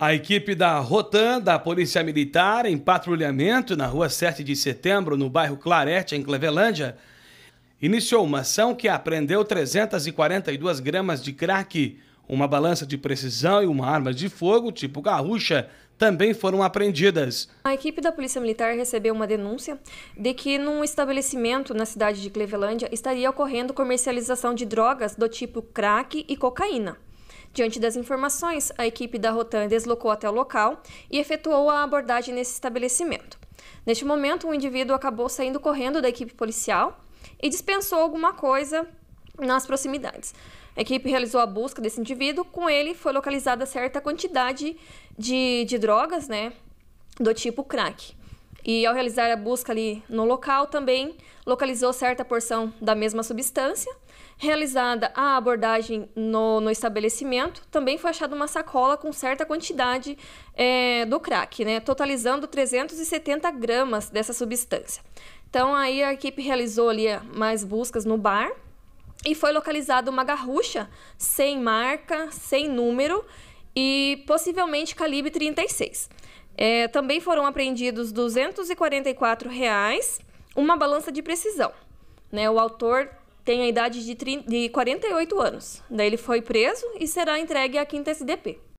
A equipe da Rotan, da Polícia Militar, em patrulhamento na rua 7 de setembro, no bairro Clarete, em Clevelândia, iniciou uma ação que apreendeu 342 gramas de crack, uma balança de precisão e uma arma de fogo tipo garrucha também foram apreendidas. A equipe da Polícia Militar recebeu uma denúncia de que num estabelecimento na cidade de Clevelândia estaria ocorrendo comercialização de drogas do tipo crack e cocaína. Diante das informações, a equipe da Rotan deslocou até o local e efetuou a abordagem nesse estabelecimento. Neste momento, o indivíduo acabou saindo correndo da equipe policial e dispensou alguma coisa nas proximidades. A equipe realizou a busca desse indivíduo, com ele foi localizada certa quantidade de, de drogas, né? Do tipo crack. E ao realizar a busca ali no local também localizou certa porção da mesma substância. Realizada a abordagem no, no estabelecimento, também foi achada uma sacola com certa quantidade é, do crack, né? totalizando 370 gramas dessa substância. Então aí a equipe realizou ali é, mais buscas no bar e foi localizada uma garrucha sem marca, sem número e possivelmente calibre 36. É, também foram apreendidos 244 reais, uma balança de precisão. Né? O autor tem a idade de, 30, de 48 anos. Daí ele foi preso e será entregue à quinta SDP.